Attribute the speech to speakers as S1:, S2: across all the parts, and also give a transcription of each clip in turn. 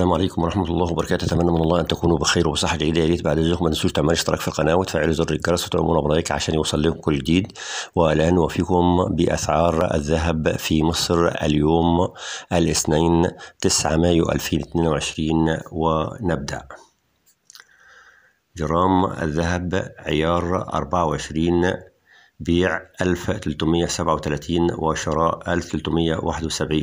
S1: السلام عليكم ورحمة الله وبركاته أتمنى من الله أن تكونوا بخير وصحة جيدة يا ريت بعد إذنكم ما تنسوش تعملوا اشتراك في القناة وتفعيل زر الجرس وتعملوا بلايك عشان يوصل لكم كل جديد والآن وفيكم بأسعار الذهب في مصر اليوم الاثنين 9 مايو 2022 ونبدأ جرام الذهب عيار 24 بيع 1337 وشراء 1371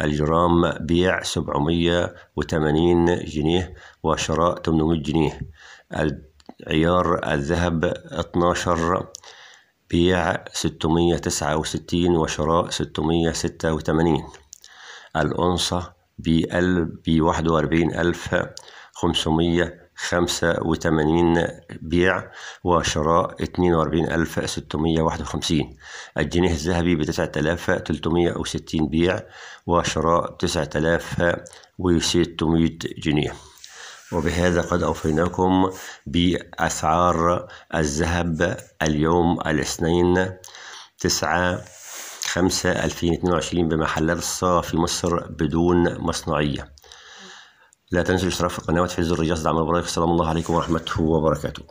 S1: الجرام بيع 780 جنيه وشراء 800 جنيه عيار الذهب 12 بيع 669 وشراء 686 الأنصة بألف بواحد وأربعين ألف خمسمية خمسة وثمانين بيع وشراء اتنين وأربعين ألف ستمية واحد وخمسين الجنيه الذهبي بتسعة آلاف تلتمية وستين بيع وشراء تسعة آلاف وستمية جنيه وبهذا قد أوفيناكم بأسعار الذهب اليوم الاثنين تسعة خمسة ألفين اتنين وعشرين بمحلات الصا في مصر بدون مصنعية لا تنسوا الاشتراك في القناة وتفعيل زر الجرس دعم البرامج السلام الله عليكم ورحمته وبركاته